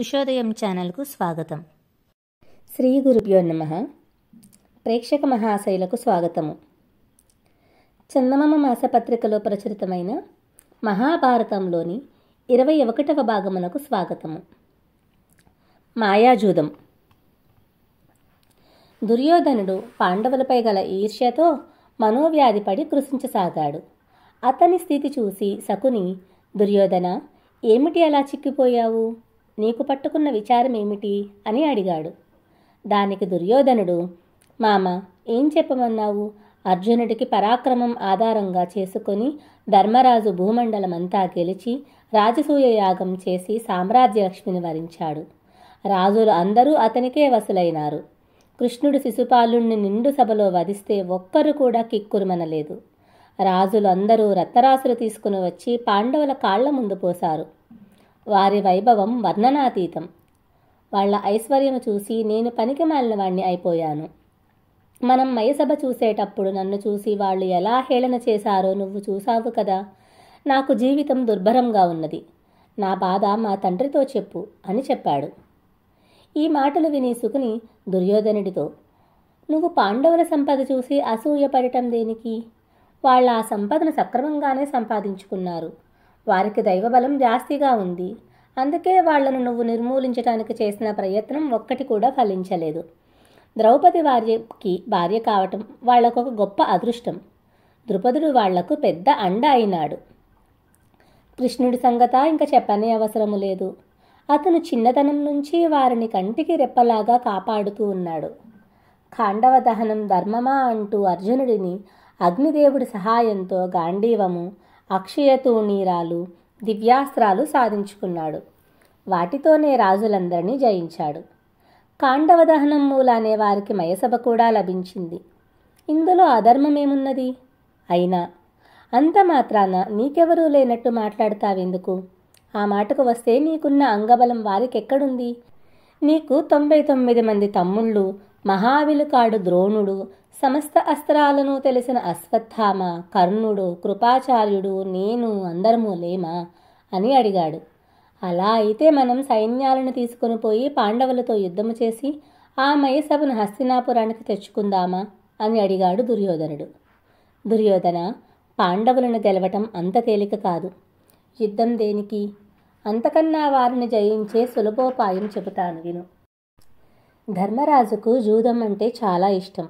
ఉషోదయం ఛానల్కు స్వాగతం శ్రీ గురుభ్యో నమ ప్రేక్షక మహాశైలకు స్వాగతము చందమామ మాసపత్రికలో ప్రచురితమైన మహాభారతంలోని ఇరవై ఒకటవ భాగమునకు స్వాగతము మాయాజూదం దుర్యోధనుడు పాండవులపై గల ఈర్ష్యతో మనోవ్యాధిపడి కృషించసాగాడు అతని స్థితి చూసి శకుని దుర్యోధన ఏమిటి అలా చిక్కిపోయావు నీకు పట్టుకున్న విచారమేమిటి అని అడిగాడు దానికి దుర్యోధనుడు మామ ఏం చెప్పమన్నావు అర్జునుడికి పరాక్రమం ఆధారంగా చేసుకొని ధర్మరాజు భూమండలమంతా గెలిచి రాజసూయ యాగం చేసి సామ్రాజ్యలక్ష్మిని వరించాడు రాజులు అందరూ అతనికే వసులైనారు కృష్ణుడు శిశుపాలుణ్ణి నిండు సభలో వధిస్తే ఒక్కరు కూడా కిక్కురుమనలేదు రాజులు అందరూ రత్తరాసులు తీసుకుని వచ్చి పాండవుల కాళ్ల ముందు పోశారు వారి వైభవం వర్ణనాతీతం వాళ్ళ ఐశ్వర్యము చూసి నేను పనికి మాలిన వాణ్ణి అయిపోయాను మనం మయసభ చూసేటప్పుడు నన్ను చూసి వాళ్ళు ఎలా హేళన చేశారో నువ్వు చూసావు కదా నాకు జీవితం దుర్భరంగా ఉన్నది నా బాధ మా తండ్రితో చెప్పు అని చెప్పాడు ఈ మాటలు విని సుకుని దుర్యోధనుడితో నువ్వు పాండవుల సంపద చూసి అసూయపడటం దేనికి వాళ్ళ ఆ సంపదను సక్రమంగానే సంపాదించుకున్నారు వారికి దైవబలం జాస్తిగా ఉంది అందుకే వాళ్లను నువ్వు నిర్మూలించడానికి చేసిన ప్రయత్నం ఒక్కటి కూడా ఫలించలేదు ద్రౌపది వార్యకి భార్య కావటం వాళ్లకు ఒక గొప్ప అదృష్టం ద్రుపదుడు వాళ్లకు పెద్ద అండ అయినాడు కృష్ణుడి సంగత ఇంకా చెప్పనే అవసరము లేదు అతను చిన్నతనం నుంచి వారిని కంటికి రెప్పలాగా కాపాడుతూ ఉన్నాడు ఖాండవ దహనం ధర్మమా అంటూ అర్జునుడిని అగ్నిదేవుడి సహాయంతో గాంధీవము అక్షయ తూణీరాలు దివ్యాస్త్రాలు సాధించుకున్నాడు వాటితోనే రాజులందరినీ జయించాడు కాండవ దహనం మూలానే వారికి మయసభ కూడా లభించింది ఇందులో అధర్మమేమున్నది అయినా అంత మాత్రాన నీకెవరూ లేనట్టు మాట్లాడతావెందుకు ఆ మాటకు వస్తే నీకున్న అంగబలం వారికెక్కడుంది నీకు తొంభై తొమ్మిది మంది తమ్ముళ్ళు మహావిలుకాడు ద్రోణుడు సమస్త అస్త్రాలను తెలిసిన అశ్వత్థామ కర్ణుడు కృపాచార్యుడు నేను అందరము లేమా అని అడిగాడు అలా అయితే మనం సైన్యాలను తీసుకుని పోయి పాండవులతో యుద్ధము చేసి ఆ మయసభను హస్తినాపురానికి తెచ్చుకుందామా అని అడిగాడు దుర్యోధనుడు దుర్యోధన పాండవులను గెలవటం అంత తేలిక కాదు యుద్ధం దేనికి అంతకన్నా వారిని జయించే సులభోపాయం చెబుతాను విను ధర్మరాజుకు జూదం అంటే చాలా ఇష్టం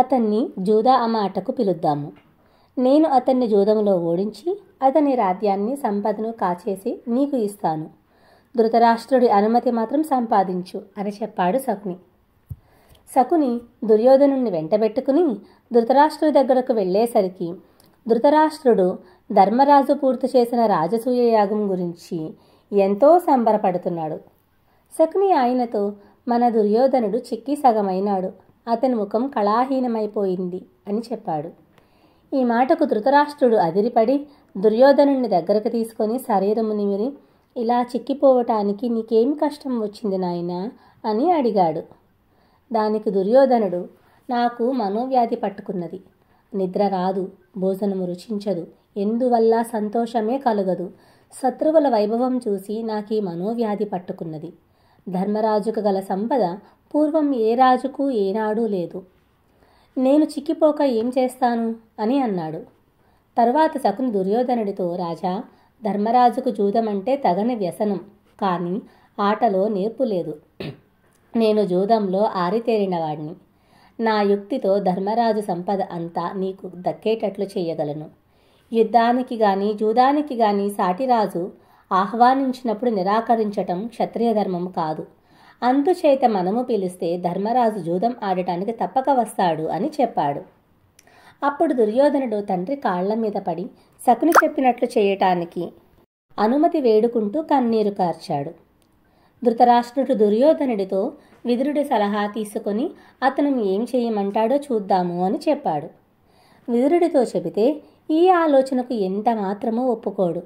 అతన్ని జూదా అమ్మ ఆటకు పిలుద్దాము నేను అతన్ని జూదంలో ఓడించి అతని రాజ్యాన్ని సంపదను కాచేసి నీకు ఇస్తాను ధృతరాష్ట్రుడి అనుమతి మాత్రం సంపాదించు అని చెప్పాడు శకుని శకుని దుర్యోధను వెంటబెట్టుకుని ధృతరాష్ట్రుడి దగ్గరకు వెళ్ళేసరికి ధృతరాష్ట్రుడు ధర్మరాజు పూర్తి చేసిన రాజసూయ యాగం గురించి ఎంతో సంబరపడుతున్నాడు శకుని ఆయనతో మన దుర్యోధనుడు చిక్కి సగమైనాడు అతని ముఖం కళాహీనమైపోయింది అని చెప్పాడు ఈ మాటకు ధృతరాష్ట్రుడు అదిరిపడి దుర్యోధను దగ్గరకు తీసుకొని శరీరము నిమిరి ఇలా చిక్కిపోవటానికి నీకేమి కష్టం వచ్చింది నాయనా అని అడిగాడు దానికి దుర్యోధనుడు నాకు మనోవ్యాధి పట్టుకున్నది నిద్ర రాదు భోజనము రుచించదు ఎందువల్ల సంతోషమే కలగదు శత్రువుల వైభవం చూసి నాకు ఈ మనోవ్యాధి పట్టుకున్నది ధర్మరాజుకు గల సంపద పూర్వం ఏ రాజుకు ఏనాడూ లేదు నేను చిక్కిపోక ఏం చేస్తాను అని అన్నాడు తరువాత శకుని దుర్యోధనుడితో రాజా ధర్మరాజుకు జూదమంటే తగని వ్యసనం కానీ ఆటలో నేర్పు లేదు నేను జూదంలో ఆరితేరినవాడిని నా యుక్తితో ధర్మరాజు సంపద అంతా నీకు దక్కేటట్లు చేయగలను యుద్ధానికి గాని జూదానికి గాని సాటిరాజు ఆహ్వానించినప్పుడు నిరాకరించటం క్షత్రియ ధర్మం కాదు అందుచేత మనము పిలిస్తే ధర్మరాజు జూదం ఆడటానికి తప్పక వస్తాడు అని చెప్పాడు అప్పుడు దుర్యోధనుడు తండ్రి కాళ్ల మీద పడి శకుని చెప్పినట్లు చేయటానికి అనుమతి వేడుకుంటూ కన్నీరు కార్చాడు ధృతరాష్ట్రుడు దుర్యోధనుడితో విదురుడి సలహా తీసుకొని అతను ఏం చేయమంటాడో చూద్దాము అని చెప్పాడు విదురుడితో చెబితే ఈ ఆలోచనకు ఎంత మాత్రమూ ఒప్పుకోడు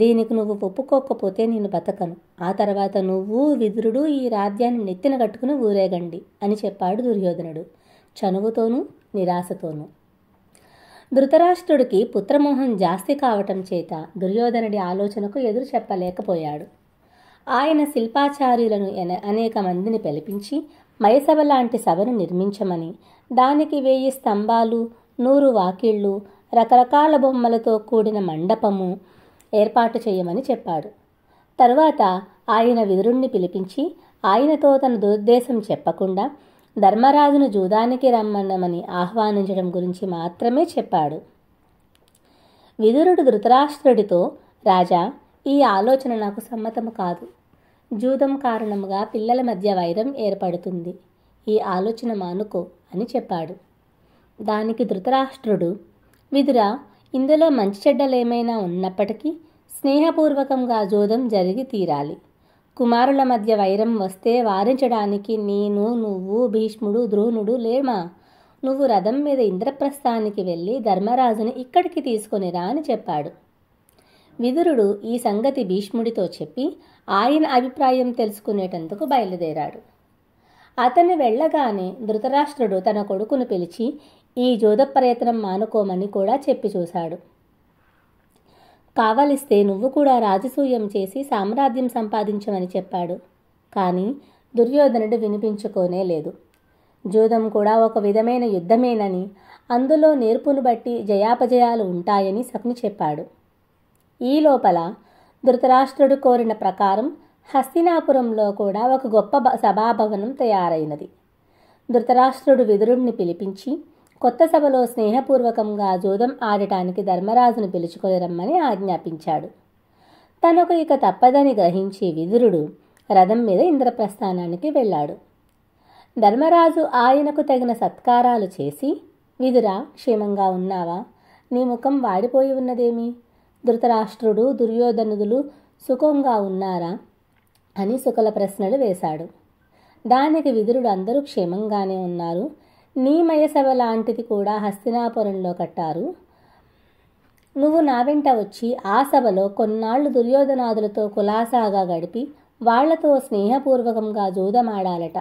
దీనికి నువ్వు ఒప్పుకోకపోతే నేను బతకను ఆ తర్వాత నువ్వు విదురుడు ఈ రాజ్యాన్ని నెత్తిన కట్టుకుని ఊరేగండి అని చెప్పాడు దుర్యోధనుడు చనువుతోనూ నిరాశతోనూ ధృతరాష్ట్రుడికి పుత్రమోహం జాస్తి కావటం చేత దుర్యోధనుడి ఆలోచనకు ఎదురు చెప్పలేకపోయాడు ఆయన శిల్పాచార్యులను అనేక మందిని పిలిపించి మయసభ లాంటి సభను నిర్మించమని దానికి వెయ్యి స్తంభాలు నూరు వాకిళ్ళు రకరకాల బొమ్మలతో కూడిన మండపము ఏర్పాటు చేయమని చెప్పాడు తరువాత ఆయన విదురుణ్ణి పిలిపించి ఆయనతో తన దురుద్దేశం చెప్పకుండా ధర్మరాజును జూదానికి రమ్మన్నమని ఆహ్వానించడం గురించి మాత్రమే చెప్పాడు విదురుడు ధృతరాష్ట్రుడితో రాజా ఈ ఆలోచన నాకు సమ్మతము కాదు జూదం కారణముగా పిల్లల మధ్య వైరం ఏర్పడుతుంది ఈ ఆలోచన మానుకో అని చెప్పాడు దానికి ధృతరాష్ట్రుడు విదురా ఇందులో మంచి చెడ్డలు ఏమైనా ఉన్నప్పటికీ స్నేహపూర్వకంగా జోదం జరిగి తీరాలి కుమారుల మధ్య వైరం వస్తే వారించడానికి నేను నువ్వు భీష్ముడు ద్రోణుడు లేమా నువ్వు రథం మీద ఇంద్రప్రస్థానికి వెళ్ళి ధర్మరాజుని ఇక్కడికి తీసుకొనిరా అని చెప్పాడు విదురుడు ఈ సంగతి భీష్ముడితో చెప్పి ఆయన అభిప్రాయం తెలుసుకునేటందుకు బయలుదేరాడు అతను వెళ్ళగానే ధృతరాష్ట్రుడు తన కొడుకును పిలిచి ఈ జోద ప్రయత్నం మానుకోమని కూడా చెప్పి చూశాడు కావలిస్తే నువ్వు కూడా రాజసూయం చేసి సామ్రాజ్యం సంపాదించమని చెప్పాడు కానీ దుర్యోధనుడు వినిపించుకోనే లేదు జూదం కూడా ఒక విధమైన యుద్ధమేనని అందులో నేర్పును బట్టి జయాపజయాలు ఉంటాయని సఫ్ని చెప్పాడు ఈ లోపల ధృతరాష్ట్రుడు కోరిన ప్రకారం హస్తినాపురంలో కూడా ఒక గొప్ప సభాభవనం తయారైనది ధృతరాష్ట్రుడు విదురుణ్ణి పిలిపించి కొత్త సభలో స్నేహపూర్వకంగా జూదం ఆడటానికి ధర్మరాజును పిలుచుకొని రమ్మని ఆజ్ఞాపించాడు తనకు ఇక తప్పదని గ్రహించి విదురుడు రథం మీద ఇంద్రప్రస్థానానికి వెళ్ళాడు ధర్మరాజు ఆయనకు తగిన సత్కారాలు చేసి విదురా క్షేమంగా ఉన్నావా నీ ముఖం వాడిపోయి ఉన్నదేమి ధృతరాష్ట్రుడు దుర్యోధనుదులు సుఖంగా ఉన్నారా అని సుఖల ప్రశ్నలు వేశాడు దానికి విదురుడు అందరూ క్షేమంగానే ఉన్నారు నీమయసభ లాంటిది కూడా హస్తినాపురంలో కట్టారు నువ్వు నా వెంట వచ్చి ఆ సభలో కొన్నాళ్లు దుర్యోధనాదులతో కులాసాగా గడిపి వాళ్లతో స్నేహపూర్వకంగా జూదమాడాలట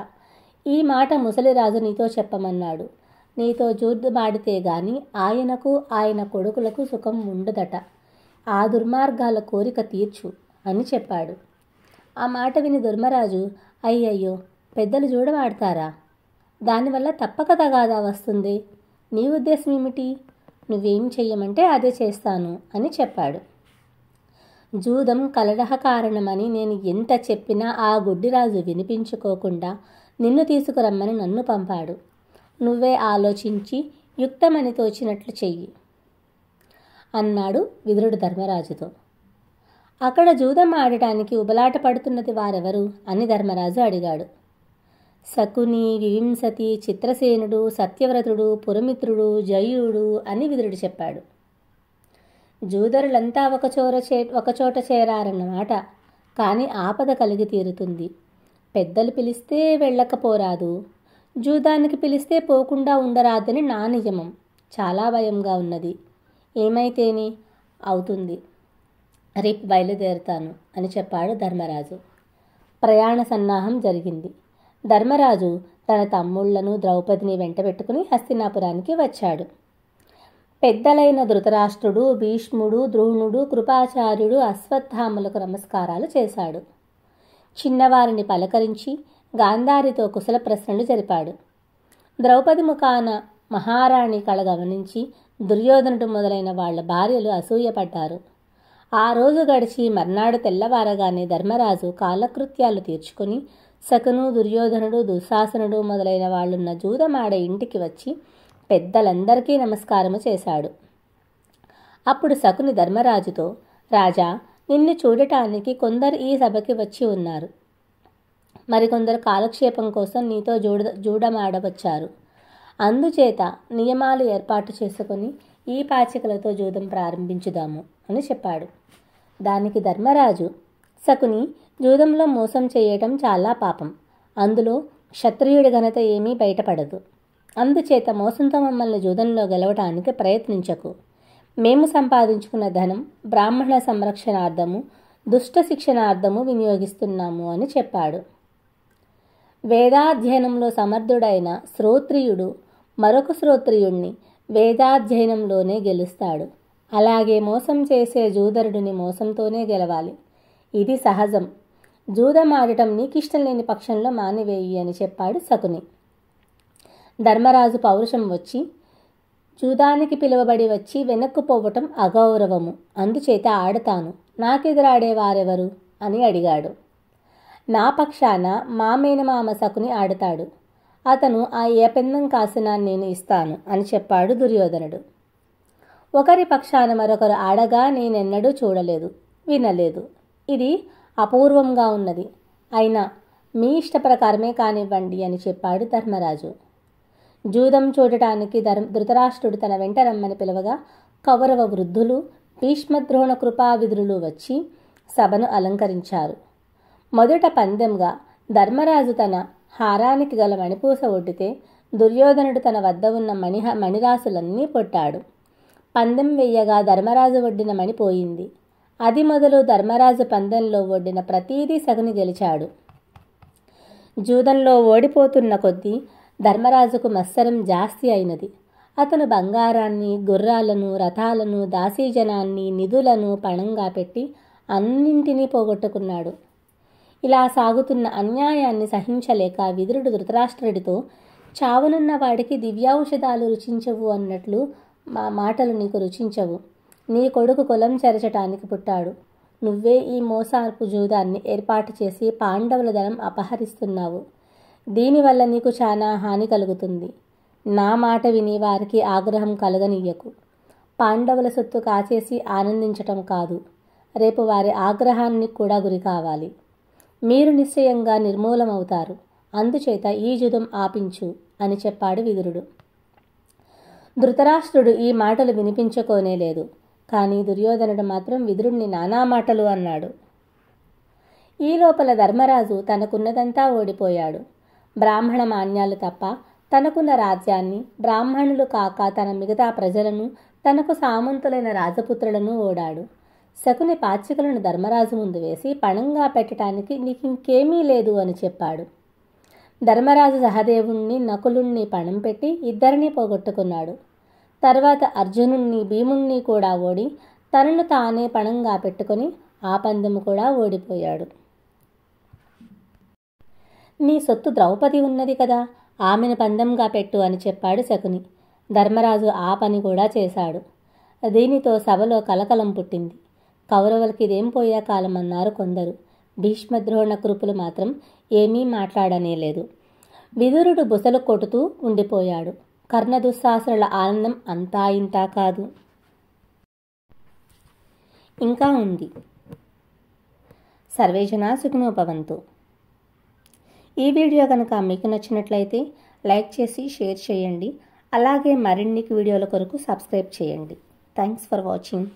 ఈ మాట ముసలిరాజు నీతో చెప్పమన్నాడు నీతో జూదమాడితే గాని ఆయనకు ఆయన కొడుకులకు సుఖం ఉండదట ఆ దుర్మార్గాల కోరిక తీర్చు అని చెప్పాడు ఆ మాట విని దుర్మరాజు అయ్యయ్యో పెద్దలు జూడమాడతారా దానివల్ల తప్పక తగాదా వస్తుంది నీ ఉద్దేశం ఏమిటి నువ్వేం చెయ్యమంటే అదే చేస్తాను అని చెప్పాడు జూదం కలడహ కారణమని నేను ఎంత చెప్పినా ఆ గుడ్డిరాజు వినిపించుకోకుండా నిన్ను తీసుకురమ్మని నన్ను పంపాడు నువ్వే ఆలోచించి యుక్తమని తోచినట్లు చెయ్యి అన్నాడు విదురుడు ధర్మరాజుతో అక్కడ జూదం ఆడటానికి ఉబలాట పడుతున్నది వారెవరు అని ధర్మరాజు అడిగాడు శకుని వివింసతి చిత్రసేనుడు సత్యవ్రతుడు పురమిత్రుడు జయుడు అని విదురుడు చెప్పాడు జూదరులంతా ఒకచోర చే ఒకచోట చేరారన్నమాట కానీ ఆపద కలిగి తీరుతుంది పెద్దలు పిలిస్తే వెళ్ళకపోరాదు జూదానికి పిలిస్తే పోకుండా ఉండరాదని నా నియమం చాలా భయంగా ఉన్నది ఏమైతేని అవుతుంది రేపు బయలుదేరుతాను అని చెప్పాడు ధర్మరాజు ప్రయాణ సన్నాహం జరిగింది ధర్మరాజు తన తమ్ముళ్లను ద్రౌపదిని వెంటబెట్టుకుని హస్తినాపురానికి వచ్చాడు పెద్దలైన ధృతరాష్ట్రుడు భీష్ముడు ద్రోణుడు కృపాచార్యుడు అశ్వత్థాములకు నమస్కారాలు చేశాడు చిన్నవారిని పలకరించి గాంధారితో కుశల ప్రశ్నలు జరిపాడు ద్రౌపది ముఖాన మహారాణి కళ గమనించి దుర్యోధనుడు మొదలైన వాళ్ల భార్యలు అసూయపడ్డారు ఆ రోజు గడిచి మర్నాడు తెల్లవారగానే ధర్మరాజు కాలకృత్యాలు తీర్చుకుని శకును దుర్యోధనుడు దుశ్శాసనుడు మొదలైన వాళ్ళున్న జూదమాడ ఇంటికి వచ్చి పెద్దలందరికీ నమస్కారము చేశాడు అప్పుడు శకుని ధర్మరాజుతో రాజా నిన్ను చూడటానికి కొందరు ఈ సభకి వచ్చి ఉన్నారు మరికొందరు కాలక్షేపం కోసం నీతో జూడ జూడమాడవచ్చారు అందుచేత నియమాలు ఏర్పాటు చేసుకొని ఈ పాచికలతో జూదం ప్రారంభించుదాము అని చెప్పాడు దానికి ధర్మరాజు శకుని జూదంలో మోసం చేయటం చాలా పాపం అందులో క్షత్రియుడి ఘనత ఏమీ బయటపడదు అందుచేత మోసంతో మమ్మల్ని జూదంలో గెలవటానికి ప్రయత్నించకు మేము సంపాదించుకున్న ధనం బ్రాహ్మణ సంరక్షణార్థము దుష్ట శిక్షణార్థము వినియోగిస్తున్నాము అని చెప్పాడు వేదాధ్యయనంలో సమర్థుడైన శ్రోత్రియుడు మరొక శ్రోత్రియుణ్ణి వేదాధ్యయనంలోనే గెలుస్తాడు అలాగే మోసం చేసే జూదరుడిని మోసంతోనే గెలవాలి ఇది సహజం జూదమాడటం నీకిష్టం లేని పక్షంలో మానివేయి అని చెప్పాడు శకుని ధర్మరాజు పౌరుషం వచ్చి జూదానికి పిలువబడి వచ్చి వెనక్కు పోవటం అగౌరవము అందుచేత ఆడతాను నాకెదురాడేవారెవరు అని అడిగాడు నా పక్షాన మా మేనమామ శకుని ఆడతాడు అతను ఆ ఏపెందం కాసిన నేను ఇస్తాను అని చెప్పాడు దుర్యోధనుడు ఒకరి పక్షాన మరొకరు ఆడగా నేనెన్నడూ చూడలేదు వినలేదు ఇది అపూర్వంగా ఉన్నది అయినా మీ ఇష్ట ప్రకారమే కానివ్వండి అని చెప్పాడు ధర్మరాజు జూదం చూడటానికి ధర్మ ధృతరాష్ట్రుడు తన వెంట రమ్మని పిలవగా కౌరవ వృద్ధులు భీష్మద్రోణ కృపావిధులు వచ్చి సభను అలంకరించారు మొదట పందెంగా ధర్మరాజు తన హారానికి గల మణిపూస ఒడ్డితే దుర్యోధనుడు తన వద్ద ఉన్న మణిహ మణిరాసులన్నీ పొట్టాడు పందెం వెయ్యగా ధర్మరాజు వడ్డిన మణి పోయింది అది మొదలు ధర్మరాజు పందెంలో ఒడ్డిన ప్రతీదీ సగుని గెలిచాడు జూదంలో ఓడిపోతున్న కొద్దీ ధర్మరాజుకు మత్సరం జాస్తి అయినది అతను బంగారాన్ని గుర్రాలను రథాలను దాసీజనాన్ని నిధులను పణంగా పెట్టి అన్నింటినీ పోగొట్టుకున్నాడు ఇలా సాగుతున్న అన్యాయాన్ని సహించలేక విదురుడు ధృతరాష్ట్రుడితో చావునున్న వాడికి దివ్యాషధాలు రుచించవు అన్నట్లు మా మాటలు నీకు రుచించవు నీ కొడుకు కులం చెరచటానికి పుట్టాడు నువ్వే ఈ మోసార్పు జూదాన్ని ఏర్పాటు చేసి పాండవుల ధనం అపహరిస్తున్నావు దీనివల్ల నీకు చాలా హాని కలుగుతుంది నా మాట విని వారికి ఆగ్రహం కలగనీయకు పాండవుల సొత్తు కాచేసి ఆనందించటం కాదు రేపు వారి ఆగ్రహాన్ని కూడా గురి కావాలి మీరు నిశ్చయంగా నిర్మూలమవుతారు అందుచేత ఈ జుదం ఆపించు అని చెప్పాడు విదురుడు ధృతరాష్ట్రుడు ఈ మాటలు వినిపించుకోనేలేదు కానీ దుర్యోధనుడు మాత్రం విదురుణ్ణి నానా మాటలు అన్నాడు ఈ లోపల ధర్మరాజు తనకున్నదంతా ఓడిపోయాడు బ్రాహ్మణ మాన్యాలు తప్ప తనకున్న రాజ్యాన్ని బ్రాహ్మణులు కాక తన మిగతా ప్రజలను తనకు సామంతులైన రాజపుత్రులను ఓడాడు శకుని పాచికలను ధర్మరాజు ముందు వేసి పణంగా పెట్టడానికి ఇంకేమీ లేదు అని చెప్పాడు ధర్మరాజు సహదేవుణ్ణి నకులుణ్ణి పణం పెట్టి ఇద్దరినీ పోగొట్టుకున్నాడు తర్వాత అర్జునుణ్ణి భీముణ్ణి కూడా ఓడి తనను తానే పణంగా పెట్టుకొని ఆ పందెము కూడా ఓడిపోయాడు నీ సొత్తు ద్రౌపది ఉన్నది కదా ఆమెను పందంగా పెట్టు అని చెప్పాడు శకుని ధర్మరాజు ఆ పని కూడా చేశాడు దీనితో సభలో కలకలం పుట్టింది కౌరవులకి ఇదేం పోయే కాలం అన్నారు కొందరు భీష్మద్రోహణ కృపులు మాత్రం ఏమీ మాట్లాడనేలేదు విదురుడు బుసలు కొడుతూ ఉండిపోయాడు కర్ణదుశాసుల ఆనందం అంతా ఇంతా కాదు ఇంకా ఉంది సర్వేజన సుఖనోభవంతు ఈ వీడియో కనుక మీకు నచ్చినట్లయితే లైక్ చేసి షేర్ చేయండి అలాగే మరిన్ని వీడియోల కొరకు సబ్స్క్రైబ్ చేయండి థ్యాంక్స్ ఫర్ వాచింగ్